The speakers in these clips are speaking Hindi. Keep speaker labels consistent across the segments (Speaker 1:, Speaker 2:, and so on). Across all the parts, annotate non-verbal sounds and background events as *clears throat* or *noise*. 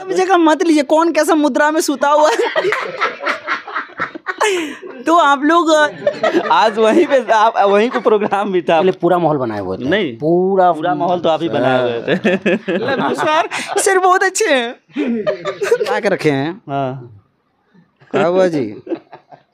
Speaker 1: अभी जगह मत लीजिए कौन कैसा मुद्रा में सुता हुआ है
Speaker 2: *laughs* तो आप लोग *laughs* आज वहीं पे आप वहीं को प्रोग्राम भी था पहले पूरा माहौल बनाए हुए थे नहीं पूरा पूरा माहौल तो आप ही बनाए हुए थे *laughs* सर सर बहुत अच्छे हैं
Speaker 1: क्या रखे हैं हाँ जी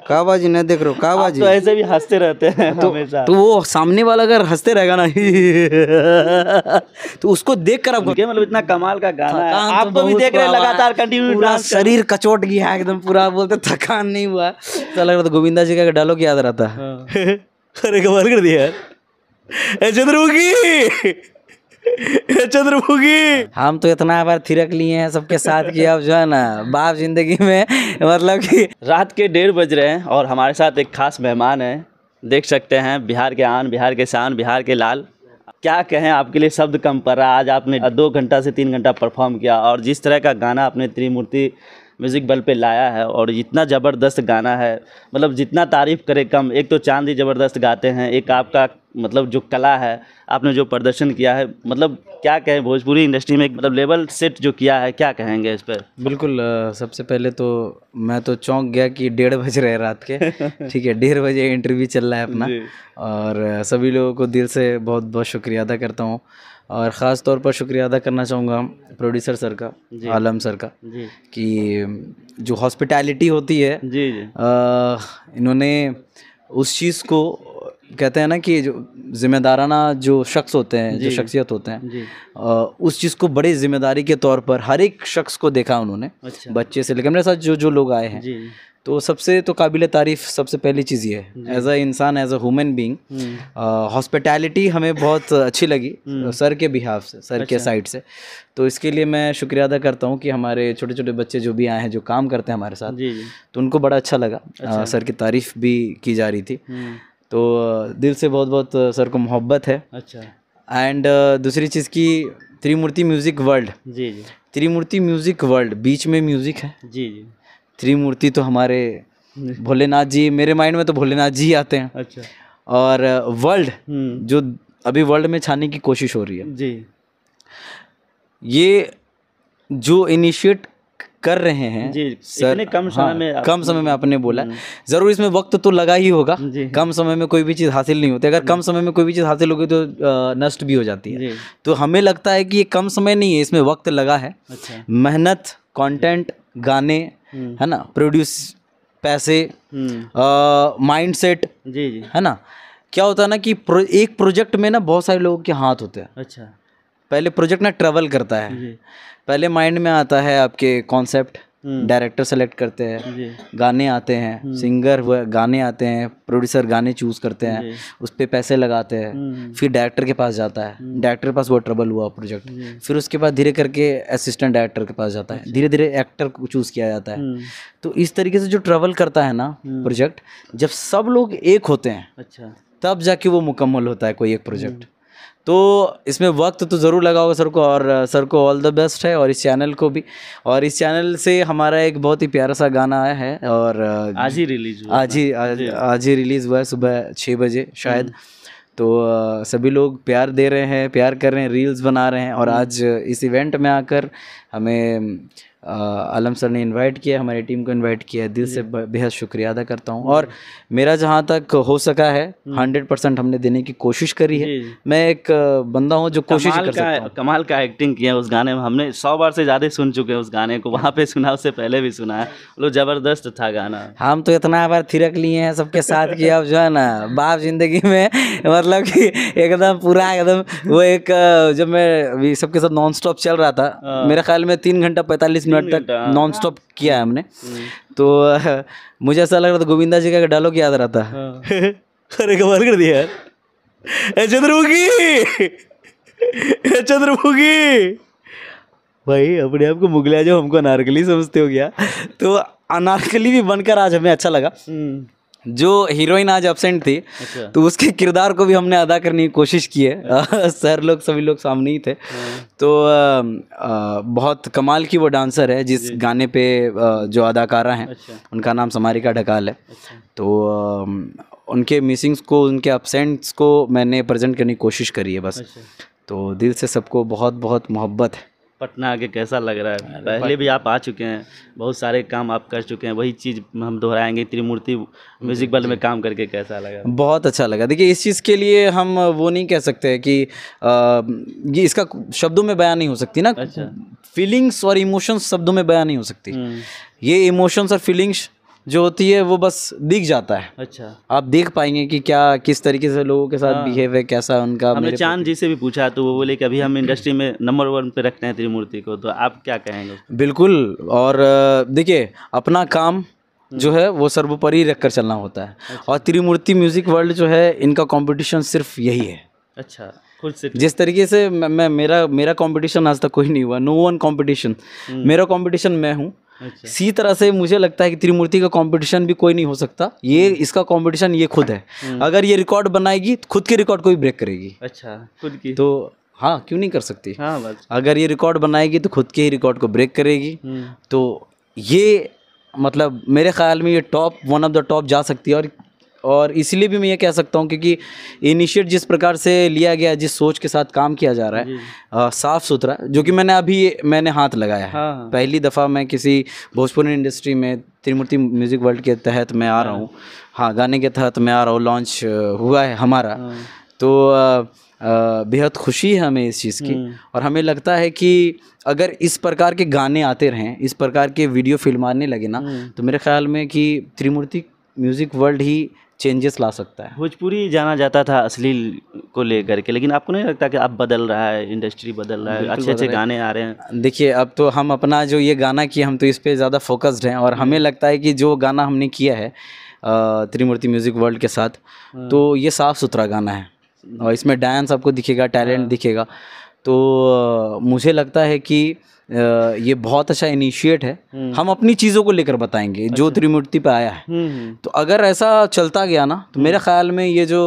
Speaker 1: काबाजी ना देख रहे हो काबाजी तो ऐसे भी हंसते रहते हैं तो, तो वो सामने वाला अगर हंसते रहेगा ना *laughs* तो उसको देख कर आपको मतलब इतना कमाल का गाना है तो आप तो भी देख रहे लगातार कंटिन्यू पूरा शरीर कचोट गया एकदम पूरा बोलते थकान नहीं हुआ तो लग रहा था गोविंदा जी का डायलॉग याद रहता हाँ। *laughs* अरे कमाल कर दिया यार चंद्रमुखी चंद्रमुखी हम तो इतना बार थिरक लिए हैं सबके साथ कि अब जो है ना बाप जिंदगी में मतलब कि रात के डेढ़ बज रहे हैं और
Speaker 2: हमारे साथ एक खास मेहमान है देख सकते हैं बिहार के आन बिहार के शान बिहार के लाल क्या कहें आपके लिए शब्द कम पड़ रहा आज आपने दो घंटा से तीन घंटा परफॉर्म किया और जिस तरह का गाना आपने त्रिमूर्ति म्यूज़िक बल पे लाया है और जितना ज़बरदस्त गाना है मतलब जितना तारीफ़ करे कम एक तो चांद ही ज़बरदस्त गाते हैं एक आपका मतलब जो कला है आपने जो प्रदर्शन किया है मतलब क्या कहें भोजपुरी इंडस्ट्री में मतलब लेवल सेट जो किया है क्या कहेंगे इस पर
Speaker 1: बिल्कुल सबसे पहले तो मैं तो चौंक गया कि डेढ़ बज रहे रात के *laughs* ठीक है डेढ़ बजे इंटरव्यू चल रहा है अपना और सभी लोगों को दिल से बहुत बहुत शुक्रिया अदा करता हूँ और ख़ास तौर पर शुक्रिया अदा करना चाहूँगा प्रोड्यूसर सर का आलम सर का कि जो हॉस्पिटैलिटी होती है जी जी इन्होंने उस चीज़ को कहते हैं ना कि जो जिम्मेदाराना जो शख्स होते हैं जो शख्सियत होते हैं उस चीज़ को बड़ी जिम्मेदारी के तौर पर हर एक शख्स को देखा उन्होंने अच्छा। बच्चे से लेकिन मेरे साथ जो जो लोग आए हैं तो सबसे तो काबिल तारीफ सबसे पहली चीज़ ये है एज हम्म। अ इंसान as a human being hospitality हमें बहुत अच्छी लगी हम्म। सर के बिहाफ से सर अच्छा। के साइड से तो इसके लिए मैं शुक्रिया अदा करता हूँ कि हमारे छोटे छोटे बच्चे जो भी आए हैं जो काम करते हैं हमारे साथ जी, जी। तो उनको बड़ा अच्छा लगा अच्छा। आ, सर की तारीफ भी की जा रही थी हम्म। तो दिल से बहुत बहुत सर को मोहब्बत है अच्छा एंड दूसरी चीज़ की Trimurti music world ji ji Trimurti music world बीच में म्यूज़िक है जी जी त्रिमूर्ति तो हमारे भोलेनाथ जी मेरे माइंड में तो भोलेनाथ जी आते हैं अच्छा और वर्ल्ड हम्म। जो अभी वर्ल्ड में छाने की कोशिश हो रही है जी ये जो इनिशिएट कर रहे हैं जी सर इतने कम समय हाँ, में कम समय में आपने बोला हम्म। ज़रूर इसमें वक्त तो लगा ही होगा कम समय में कोई भी चीज़ हासिल नहीं होती अगर कम हम्म। समय में कोई भी चीज़ हासिल होगी तो नष्ट भी हो जाती है तो हमें लगता है कि ये कम समय नहीं है इसमें वक्त लगा है अच्छा। मेहनत कंटेंट गाने हम्म। है ना प्रोड्यूस पैसे माइंड सेट जी जी है ना क्या होता है ना कि एक प्रोजेक्ट में ना बहुत सारे लोगों के हाथ होते हैं अच्छा पहले प्रोजेक्ट ना ट्रेवल करता है पहले माइंड में आता है आपके कॉन्सेप्ट डायरेक्टर सेलेक्ट करते हैं गाने आते हैं सिंगर हम्म। गाने आते हैं प्रोड्यूसर गाने चूज़ करते हैं उस पर पैसे लगाते हैं हम्म। फिर डायरेक्टर के पास जाता है डायरेक्टर हम्म। के पास वो ट्रबल हुआ प्रोजेक्ट फिर उसके बाद धीरे करके असिस्टेंट डायरेक्टर के पास जाता है धीरे धीरे एक्टर को चूज़ किया जाता है तो इस तरीके से जो ट्रेवल करता है ना प्रोजेक्ट जब सब लोग एक होते हैं अच्छा तब जाके वो मुकम्मल होता है कोई एक प्रोजेक्ट तो इसमें वक्त तो ज़रूर लगा होगा सर को और सर को ऑल द बेस्ट है और इस चैनल को भी और इस चैनल से हमारा एक बहुत ही प्यारा सा गाना आया है और आज ही रिलीज हुआ आज ही आज, ही रिलीज़ हुआ है सुबह छः बजे शायद हम्म। तो सभी लोग प्यार दे रहे हैं प्यार कर रहे हैं रील्स बना रहे हैं और हम्म। आज इस इवेंट में आकर हमें आलम सर ने इनवाइट किया हमारी टीम को इनवाइट किया दिल से बेहद शुक्रिया अदा करता हूँ और मेरा जहाँ तक हो सका है हंड्रेड हम्म। परसेंट हमने देने की कोशिश करी है मैं एक बंदा हूँ जो कोशिश कर सकता हूँ
Speaker 2: कमाल का एक्टिंग किया उस गाने में हमने सौ बार से ज़्यादा सुन चुके हैं उस गाने को वहाँ पे सुना उससे पहले भी सुना है लो ज़बरदस्त था गाना
Speaker 1: हम तो इतना बार थिरक लिए हैं सबके साथ कि अब जो है ना बाप जिंदगी में मतलब कि एकदम पूरा एकदम वो एक जब मैं सबके साथ नॉन स्टॉप चल रहा था हाँ। मेरे ख्याल में तीन घंटा पैंतालीस मिनट मिनट तक नॉन स्टॉप हाँ। किया हमने हम्म। तो *laughs* मुझे ऐसा लग रहा था गोविंदा जी का डायलॉग याद रहा था हाँ। *laughs* अरे कमाल कर दिया यार चंद्रमुखी *laughs* चंद्रमुखी भाई अपने आप को मुगलिया जो हमको अनारकली समझते हो गया तो अनारकली भी बनकर आज हमें अच्छा लगा हम्म। जो हीरोइन आज एबसेंट थी अच्छा। तो उसके किरदार को भी हमने अदा करने की कोशिश की है अच्छा। *laughs* सर लोग सभी लोग सामने ही थे हाँ। तो आ, बहुत कमाल की वो डांसर है जिस गाने पे जो अदाकारा हैं अच्छा। उनका नाम समारिका ढकाल है अच्छा। तो आ, उनके मिसिंग्स को उनके अपसेंट्स को मैंने प्रेजेंट करने की कोशिश करी है बस अच्छा। तो दिल से सबको बहुत बहुत मोहब्बत है
Speaker 2: पटना आके कैसा लग रहा है पहले भी आप आ चुके हैं बहुत सारे काम आप कर चुके हैं वही चीज़ हम दोहराएंगे त्रिमूर्ति म्यूजिक बल में काम करके कैसा लगा
Speaker 1: बहुत अच्छा लगा देखिए इस चीज़ के लिए हम वो नहीं कह सकते कि ये इसका शब्दों में बयान नहीं हो सकती ना अच्छा फीलिंग्स और इमोशंस शब्दों में बयान नहीं हो सकती हम्म। ये इमोशंस और फीलिंग्स जो होती है वो बस दिख जाता है अच्छा आप देख पाएंगे कि क्या किस तरीके से लोगों के साथ बिहेव हाँ। है कैसा उनका हमने चांद जी
Speaker 2: से भी पूछा तो वो बोले कि अभी हम इंडस्ट्री में नंबर वन पे रखते हैं त्रिमूर्ति को तो आप क्या कहेंगे
Speaker 1: बिल्कुल और देखिए अपना काम हम्म। जो है वो सर्वोपरि रख कर चलना होता है अच्छा। और त्रिमूर्ति म्यूज़िक वर्ल्ड जो है इनका कॉम्पिटिशन सिर्फ यही है
Speaker 2: अच्छा खुद
Speaker 1: से जिस तरीके से मैं, मैं मेरा मेरा कंपटीशन आज तक कोई नहीं हुआ नो वन कंपटीशन मेरा कंपटीशन मैं हूँ अच्छा। इसी तरह से मुझे लगता है कि त्रिमूर्ति का कंपटीशन भी कोई नहीं हो सकता ये हम्म। इसका कंपटीशन ये खुद है हम्म। अगर ये रिकॉर्ड बनाएगी तो खुद के रिकॉर्ड को भी ब्रेक करेगी
Speaker 2: अच्छा खुद
Speaker 1: की तो हाँ क्यों नहीं कर सकती हाँ अगर ये रिकॉर्ड बनाएगी तो खुद के ही रिकॉर्ड को ब्रेक करेगी हम्म। तो ये मतलब मेरे ख्याल में ये top one of the top जा सकती है और और इसलिए भी मैं ये कह सकता हूँ क्योंकि इनिशिएट जिस प्रकार से लिया गया जिस सोच के साथ काम किया जा रहा है साफ़ सुथरा जो कि मैंने अभी मैंने हाथ लगाया है हाँ। पहली दफ़ा मैं किसी भोजपुरी इंडस्ट्री में त्रिमूर्ति म्यूज़िक वर्ल्ड के तहत मैं आ रहा हूँ हाँ।, हाँ गाने के तहत मैं आ रहा हूँ लॉन्च हुआ है हमारा हाँ। तो बेहद खुशी है हमें इस चीज़ की हम्म। और हमें लगता है कि अगर इस प्रकार के गाने आते रहें इस प्रकार के वीडियो फिल्म आने लगे ना हम्म। तो मेरे ख्याल में कि त्रिमूर्ति म्यूज़िक वर्ल्ड ही चेंजेस ला सकता है
Speaker 2: भोजपुरी जाना जाता था अश्लील को लेकर के लेकिन आपको नहीं लगता
Speaker 1: कि अब बदल रहा है इंडस्ट्री बदल रहा है अच्छे अच्छे गाने आ रहे हैं देखिए अब तो हम अपना जो ये गाना किया हम तो इस पर ज़्यादा फोकस्ड हैं और हमें हम्म। लगता है कि जो गाना हमने किया है त्रिमूर्ति म्यूज़िक वर्ल्ड के साथ हाँ। तो ये साफ़ सुथरा गाना है और इसमें डांस आपको दिखेगा टैलेंट हाँ। दिखेगा तो मुझे लगता है कि ये बहुत अच्छा इनिशिएट है हम्म। हम अपनी चीज़ों को लेकर बताएंगे अच्छा। जो त्रिमूर्ति पे आया है हम्म, हम्म। तो अगर ऐसा चलता गया ना तो मेरे ख्याल में ये जो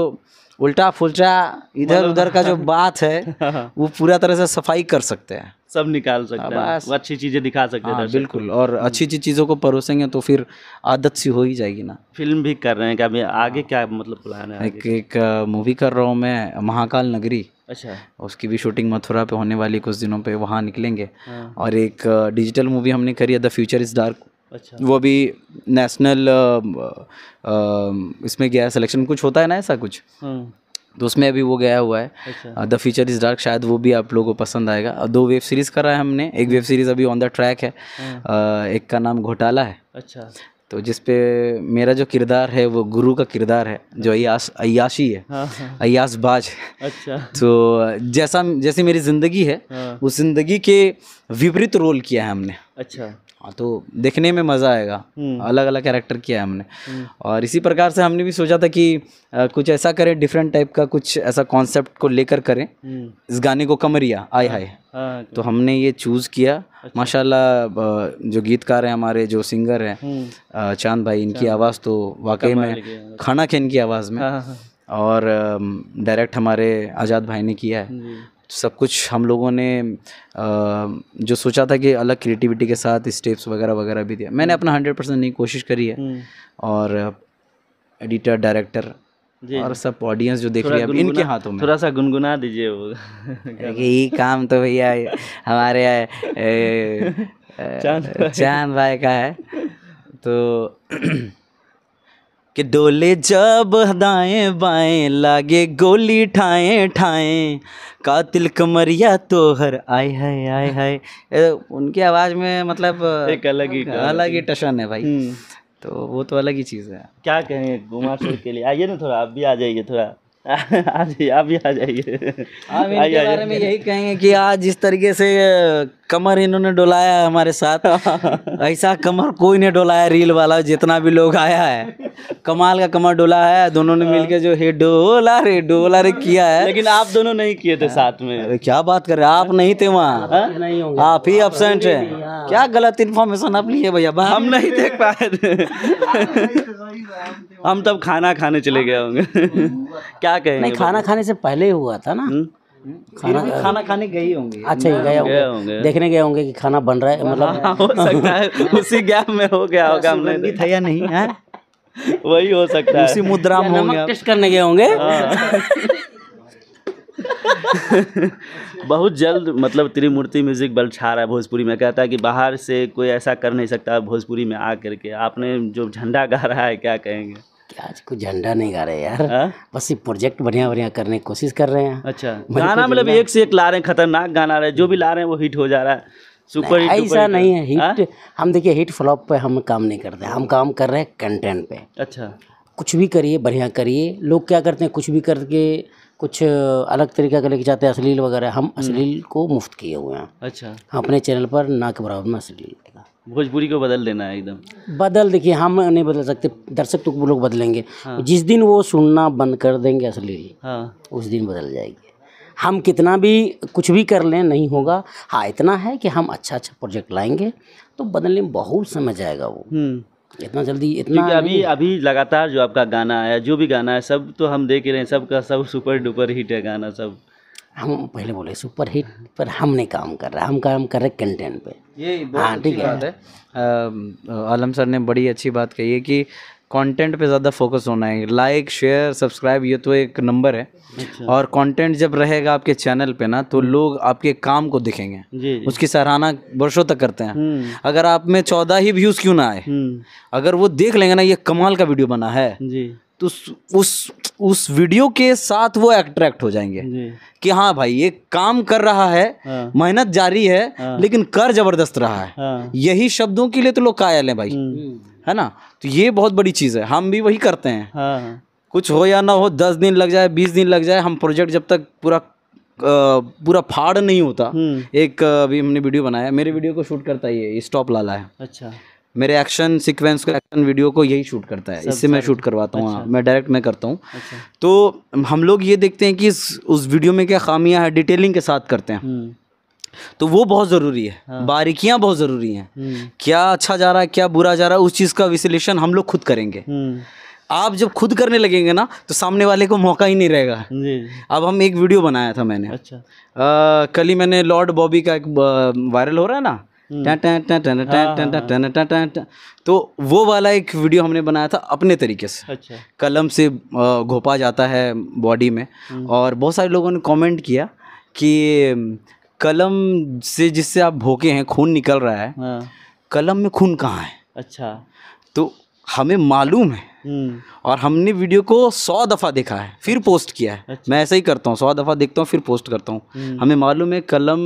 Speaker 1: उल्टा फुलटा इधर मतलब- उधर का जो बात है *laughs* वो पूरा तरह से सफाई कर सकते हैं
Speaker 2: सब निकाल सकते हैं हाँ, वो अच्छी चीजें दिखा सकते हैं हाँ, बिल्कुल
Speaker 1: और अच्छी अच्छी चीजों को परोसेंगे तो फिर आदत सी हो ही जाएगी ना फिल्म भी कर रहे
Speaker 2: हैं क्या आगे हाँ। क्या मतलब प्लान है एक
Speaker 1: एक मूवी कर रहा हूँ मैं महाकाल नगरी अच्छा उसकी भी शूटिंग मथुरा पे होने वाली कुछ दिनों पे वहाँ निकलेंगे हाँ। और एक डिजिटल मूवी हमने करी है द फ्यूचर इज़ डार्क अच्छा वो भी नेशनल इसमें गया है सिलेक्शन कुछ होता है ना ऐसा कुछ हाँ। तो उसमें अभी वो गया हुआ है द फ्यूचर इज़ डार्क शायद वो भी आप लोगों को पसंद आएगा दो वेब सीरीज़ करा है हमने एक वेब हाँ। सीरीज़ अभी ऑन द ट्रैक है आ, एक का नाम घोटाला है अच्छा तो जिस पे मेरा जो किरदार है वो गुरु का किरदार है जो अयास अच्छा। अयाशी है हाँ, हाँ। अयास बाज अच्छा तो जैसा जैसी मेरी ज़िंदगी है हाँ। उस ज़िंदगी के विपरीत रोल किया है हमने अच्छा हाँ तो देखने में मज़ा आएगा अलग अलग कैरेक्टर किया है हमने हम्म। और इसी प्रकार से हमने भी सोचा था कि आ, कुछ ऐसा करें डिफरेंट टाइप का कुछ ऐसा कॉन्सेप्ट को लेकर करें हम्म। इस गाने को कमरिया आय हाँ, हाय हाँ। तो हमने ये चूज़ किया अच्छा। माशाल्लाह जो गीतकार हैं हमारे जो सिंगर हैं
Speaker 2: हम्म।
Speaker 1: चांद भाई इनकी आवाज़ तो वाकई में खाना खेन की आवाज़ में हाँ, और डायरेक्ट हमारे आज़ाद भाई ने किया है सब कुछ हम लोगों ने जो सोचा था कि अलग क्रिएटिविटी के साथ स्टेप्स वगैरह वगैरह भी दिया मैंने हम्म। अपना हंड्रेड परसेंट नहीं कोशिश करी है हम्म। और एडिटर डायरेक्टर और सब ऑडियंस जो देख रही है इनके हाथों में थोड़ा
Speaker 2: सा गुनगुना दीजिए वो
Speaker 1: यही काम तो भैया हमारे ए, *laughs* चांद भाई, चांद भाई का है तो *clears throat* कि डोले जब दाएं बाएं लागे गोली ठाएं ठाएं कातिल कमरिया तो हर आए हाय आए हाय उनकी आवाज़ में मतलब एक अलग ही अलग ही टशन है भाई हम्म। तो वो तो अलग ही चीज़ है क्या कहें
Speaker 2: घुमा फिर के लिए आइए ना थोड़ा आप भी आ जाइए थोड़ा *laughs* आज आप भी आ जाइए हम इनके बारे में यही कहेंगे कि
Speaker 1: आज जिस तरीके से कमर इन्होंने डोलाया है हमारे साथ ऐसा कमर कोई नहीं डोलाया रील वाला जितना भी लोग आया है कमाल का कमर डोला है दोनों ने मिलके जो हे डोला रे डोला रे किया है लेकिन आप दोनों नहीं किए थे साथ में क्या बात कर रहे आप नहीं थे वहाँ
Speaker 2: हाँ? आप ही
Speaker 1: एबसेंट है क्या गलत इन्फॉर्मेशन आप लिए भैया हम नहीं देख पाए थे हम
Speaker 2: तब खाना खाने चले गए होंगे क्या कहें नहीं खाना
Speaker 3: खाने से पहले हुआ था ना हम्म। खाना भी खाना
Speaker 1: खाने गई होंगी
Speaker 3: अच्छा ही गए होंगे, देखने गए होंगे कि खाना बन रहा है मतलब हाँ, हो सकता है
Speaker 2: *laughs* उसी गैप में हो गया होगा हमने
Speaker 1: था या
Speaker 3: नहीं है
Speaker 2: वही हो सकता है उसी मुद्रा में होंगे टेस्ट
Speaker 3: करने गए होंगे हाँ।
Speaker 2: बहुत जल्द मतलब त्रिमूर्ति म्यूज़िक बल छा रहा है भोजपुरी में कहता है कि बाहर से कोई ऐसा कर नहीं सकता भोजपुरी में आ करके आपने जो झंडा गा रहा है क्या कहेंगे
Speaker 3: आज को झंडा नहीं गा रहे यार आ? हाँ? बस ये प्रोजेक्ट बढ़िया बढ़िया करने की कोशिश कर रहे हैं अच्छा गाना मतलब एक
Speaker 2: से एक ला रहे हैं खतरनाक गाना रहे जो भी ला रहे हैं वो हिट हो जा रहा है सुपर हिट ऐसा नहीं है हिट हाँ?
Speaker 3: हम देखिए हिट फ्लॉप पे हम काम नहीं करते हम काम कर रहे हैं कंटेंट पे अच्छा कुछ भी करिए बढ़िया करिए लोग क्या करते हैं कुछ भी करके कुछ अलग तरीका का लेके जाते हैं अश्लील वगैरह हम हम्म। अश्लील को मुफ्त किए हुए हैं
Speaker 2: अच्छा हाँ,
Speaker 3: अपने चैनल पर ना के बराबर में अश्लील
Speaker 2: भोजपुरी को बदल देना है एकदम
Speaker 3: बदल देखिए हम नहीं बदल सकते दर्शक तो लोग बदलेंगे हाँ। जिस दिन वो सुनना बंद कर देंगे असली हाँ। उस दिन बदल जाएगी हम कितना भी कुछ भी कर लें नहीं होगा हाँ इतना है कि हम अच्छा अच्छा प्रोजेक्ट लाएंगे तो बदलने में बहुत समय जाएगा वो हम्म। इतना जल्दी इतना अभी
Speaker 2: अभी लगातार जो आपका गाना आया जो भी गाना है सब तो हम देख रहे हैं सबका सब सुपर डुपर हिट है गाना सब
Speaker 3: हम पहले बोले सुपर हिट पर हम नहीं काम कर रहा हम काम कर रहे कंटेंट पे ये
Speaker 1: हाँ ठीक है, आलम सर ने बड़ी अच्छी बात कही है कि कंटेंट पे ज़्यादा फोकस होना है लाइक शेयर सब्सक्राइब ये तो एक नंबर है अच्छा। और कंटेंट जब रहेगा आपके चैनल पे ना तो हम्म। लोग आपके काम को दिखेंगे उसकी सराहना वर्षों तक करते हैं हम्म। अगर आप में चौदह ही व्यूज़ क्यों ना आए हम्म। अगर वो देख लेंगे ना ये कमाल का वीडियो बना है तो उस उस, उस वीडियो के साथ वो अट्रैक्ट हो जाएंगे कि हाँ भाई ये काम कर रहा है हाँ। मेहनत जारी है हाँ। लेकिन कर जबरदस्त रहा है हाँ। यही शब्दों के लिए तो लोग कायल है भाई हम्म। है ना तो ये बहुत बड़ी चीज़ है हम भी वही करते हैं कुछ हो या ना हो दस दिन लग जाए बीस दिन लग जाए हम प्रोजेक्ट जब तक पूरा पूरा फाड़ नहीं होता हम्म। एक अभी हमने वीडियो बनाया मेरे वीडियो को शूट करता ही है स्टॉप लाला है अच्छा मेरे एक्शन सीक्वेंस को एक्शन वीडियो को यही शूट करता है इससे मैं शूट करवाता हूँ अच्छा। मैं डायरेक्ट मैं करता हूँ अच्छा। तो हम लोग ये देखते हैं कि इस उस वीडियो में क्या खामियां हैं डिटेलिंग के साथ करते हैं हम्म। तो वो बहुत ज़रूरी है हाँ। बारीकियां बहुत ज़रूरी हैं हम्म। क्या अच्छा जा रहा है क्या बुरा जा रहा है उस चीज़ का विश्लेषण हम लोग खुद करेंगे हम्म। आप जब खुद करने लगेंगे ना तो सामने वाले को मौका ही नहीं रहेगा अब हम एक वीडियो बनाया था मैंने अच्छा कल ही मैंने लॉर्ड बॉबी का एक वायरल हो रहा है ना तो वो वाला एक वीडियो हमने बनाया था अपने तरीके से अच्छा कलम से घोपा जाता है बॉडी में हम्म। और बहुत सारे लोगों ने कमेंट किया कि कलम से जिससे आप भोके हैं खून निकल रहा है हाँ। कलम में खून कहाँ है अच्छा तो हमें मालूम है हम्म। और हमने वीडियो को सौ दफ़ा देखा है फिर अच्छा। पोस्ट किया है अच्छा। मैं ऐसा ही करता हूँ सौ दफ़ा देखता हूँ फिर पोस्ट करता हूँ हम्म। हमें मालूम है कलम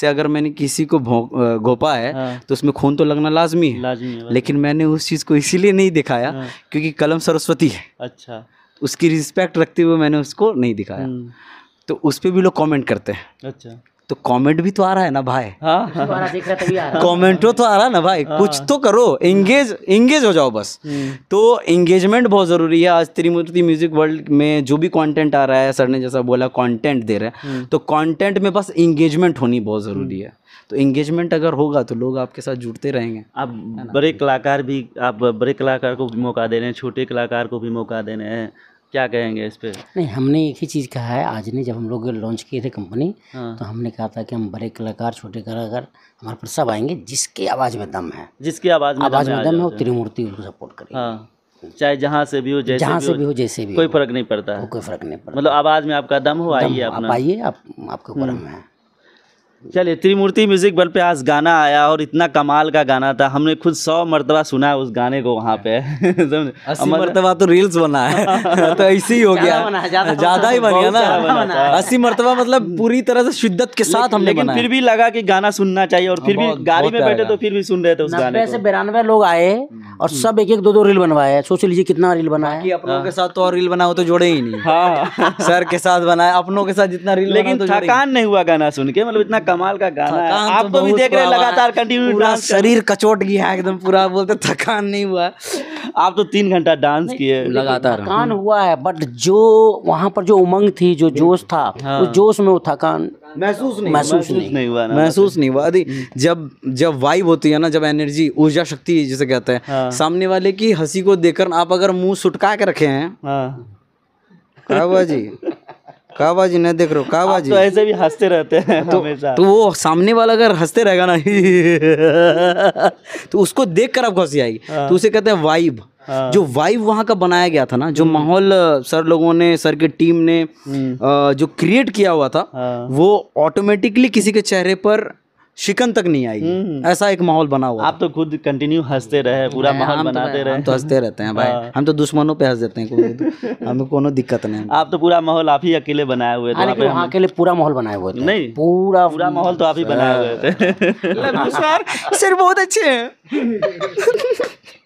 Speaker 1: से अगर मैंने किसी को घोपा है हाँ। तो उसमें खून तो लगना लाजमी है लाजमी है लेकिन मैंने उस चीज़ को इसीलिए नहीं दिखाया हाँ। क्योंकि कलम सरस्वती है अच्छा उसकी रिस्पेक्ट रखते हुए मैंने उसको नहीं दिखाया हम्म। तो उस पर भी लोग कॉमेंट करते हैं अच्छा तो कमेंट भी तो आ रहा है ना भाई कमेंटो हाँ। तो, तो आ रहा है ना भाई हाँ। कुछ तो करो एंगेज एंगेज हो जाओ बस हम्म। तो एंगेजमेंट बहुत ज़रूरी है आज त्रिमूर्ति म्यूजिक वर्ल्ड में जो भी कंटेंट आ रहा है सर ने जैसा बोला कंटेंट दे रहे हैं हम्म। तो कंटेंट में बस एंगेजमेंट होनी बहुत ज़रूरी है हम्म। तो एंगेजमेंट अगर होगा तो लोग आपके साथ जुड़ते रहेंगे
Speaker 2: आप बड़े कलाकार भी आप बड़े कलाकार को भी मौका दे रहे हैं छोटे कलाकार को भी मौका दे रहे हैं क्या कहेंगे इस पर
Speaker 3: नहीं हमने एक ही चीज़ कहा है आज ने जब हम लोग लॉन्च किए थे कंपनी हाँ। तो हमने कहा था कि हम बड़े कलाकार छोटे कलाकार हमारे पर सब आएंगे जिसकी आवाज़ में दम है
Speaker 2: जिसकी आवाज़ में आवाज़ में दम है वो
Speaker 3: त्रिमूर्ति उनको सपोर्ट करेगी
Speaker 2: हाँ, चाहे जहाँ से भी हो जैसे जहाँ से भी हो जैसे भी कोई फर्क नहीं पड़ता कोई फर्क नहीं पड़ता मतलब आवाज़ में आपका दम हो आइए आप आइए
Speaker 3: आपके ऊपर हम्म।
Speaker 2: चलिए त्रिमूर्ति म्यूजिक बल पे आज गाना आया और इतना कमाल का गाना था हमने खुद सौ मरतबा सुना उस गाने को वहाँ पे *laughs* अस्सी मरतबा तो रील्स बना है *laughs* तो ऐसे ही हो गया ज्यादा ही बन गया ना अस्सी मरतबा मतलब पूरी तरह से शिद्दत के साथ हमने लेकिन फिर भी लगा कि गाना सुनना चाहिए और फिर भी गाड़ी में बैठे तो फिर भी सुन रहे
Speaker 1: थे उस गाने से
Speaker 3: बिरानवे लोग आए हम्म। और सब एक एक दो दो रील बनवाए सोच लीजिए कितना रील बना है अपनों हाँ।
Speaker 1: के साथ तो और रील बनाओ तो जोड़े ही नहीं हाँ सर के साथ बनाया अपनों के साथ जितना रील लेकिन तो थकान नहीं हुआ गाना सुन के मतलब इतना कमाल का गाना है तो आप तो भी देख रहे हैं लगातार कंटिन्यू डांस शरीर कचोट गया है एकदम पूरा बोलते थकान नहीं हुआ आप तो तीन घंटा डांस किए लगातार थकान
Speaker 3: हुआ है बट जो वहाँ पर जो उमंग थी जो जोश था हाँ। उस जोश में वो थकान
Speaker 1: महसूस नहीं महसूस नहीं, नहीं हुआ महसूस नहीं हुआ अभी हम्म। जब जब वाइब होती है ना जब एनर्जी ऊर्जा शक्ति जिसे कहते हैं हाँ। सामने वाले की हंसी को देखकर आप अगर मुंह सुटका के रखे हैं हाँ। जी *laughs* का ना देख रहे हो तो ऐसे भी हंसते रहते हैं तो, हमेशा तो वो सामने वाला अगर हंसते रहेगा ना तो उसको देख कर आप हंसी आएगी हाँ। तो उसे कहते हैं वाइब हाँ। जो वाइब वहाँ का बनाया गया था ना जो हम्म। माहौल सर लोगों ने सर की टीम ने हम्म। जो क्रिएट किया हुआ था हाँ। वो ऑटोमेटिकली किसी के चेहरे पर शिकन तक नहीं आई हम्म, हम्म। ऐसा एक माहौल बना हुआ
Speaker 2: आप तो खुद कंटिन्यू हंसते रहे पूरा माहौल तो बनाते रहे तो हंसते रहते हैं भाई हाँ।
Speaker 1: हम तो दुश्मनों पे हंस देते हैं *laughs* हमें कोनो दिक्कत नहीं
Speaker 2: आप तो पूरा माहौल आप ही अकेले बनाए हुए थे अकेले पूरा माहौल बनाए हुए थे नहीं पूरा पूरा माहौल तो आप ही हाँ। बनाए हुए थे *laughs* सर बहुत अच्छे हैं *laughs*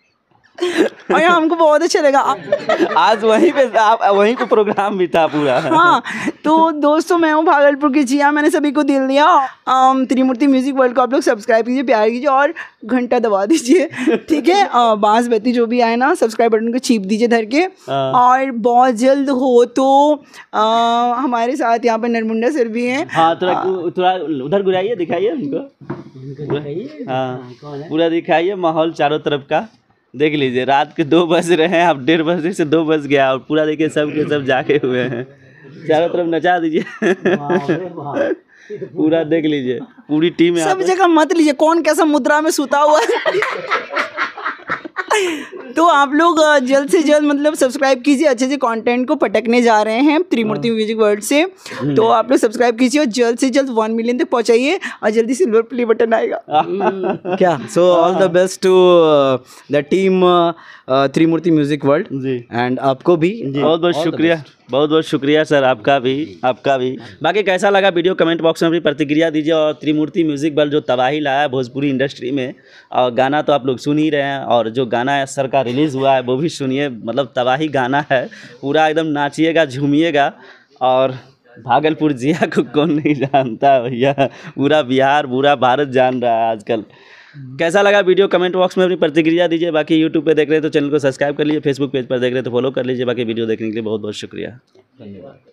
Speaker 2: और हमको बहुत अच्छा लगा *laughs* आज वहीं पे आप वहीं को प्रोग्राम भी था पूरा
Speaker 1: हाँ तो दोस्तों मैं हूँ भागलपुर की जिया मैंने सभी को दिल दिया त्रिमूर्ति म्यूजिक वर्ल्ड को आप लोग सब्सक्राइब कीजिए प्यार कीजिए और घंटा दबा दीजिए ठीक है बांस बत्ती जो भी आए ना सब्सक्राइब बटन को छीप दीजिए धर के हाँ। और बहुत जल्द हो तो आ, हमारे साथ यहाँ पर नरमुंडा सर भी हैं हाँ थोड़ा थोड़ा उधर घुराइए दिखाइए उनको
Speaker 2: हाँ, हाँ, पूरा दिखाइए माहौल चारों तरफ का देख लीजिए रात के दो बज रहे हैं अब डेढ़ बजे से दो बज गया और पूरा देखिए सब के सब जागे हुए हैं चारों तरफ नचा दीजिए पूरा देख लीजिए पूरी टीम सब
Speaker 1: जगह मत लीजिए कौन कैसा मुद्रा में सुता हुआ है तो आप लोग जल्द से जल्द मतलब सब्सक्राइब कीजिए अच्छे से कंटेंट को पटकने जा रहे हैं त्रिमूर्ति हाँ। म्यूजिक वर्ल्ड से तो हम्म। आप लोग सब्सक्राइब कीजिए और जल्द से जल्द वन मिलियन तक पहुँचाइए और जल्दी सिल्वर प्ले बटन आएगा *laughs* क्या so all the best to the team Trimurti music world and आपको भी बहुत बहुत शुक्रिया
Speaker 2: बहुत बहुत शुक्रिया सर आपका भी आपका भी बाकी कैसा लगा वीडियो कमेंट बॉक्स में भी प्रतिक्रिया दीजिए और त्रिमूर्ति म्यूज़िक बल जो तबाही लाया है भोजपुरी इंडस्ट्री में और गाना तो आप लोग सुन ही रहे हैं और जो गाना है सर का रिलीज़ हुआ है वो भी सुनिए मतलब तबाही गाना है पूरा एकदम नाचिएगा झूमिएगा और भागलपुर जिया को कौन नहीं जानता भैया पूरा बिहार पूरा भारत जान रहा है आजकल कैसा लगा वीडियो कमेंट बॉक्स में अपनी प्रतिक्रिया दीजिए बाकी यूट्यूब पर देख रहे हैं तो चैनल को सब्सक्राइब कर लीजिए फेसबुक पेज पर देख रहे हैं तो फॉलो कर लीजिए बाकी वीडियो देखने के लिए बहुत बहुत शुक्रिया धन्यवाद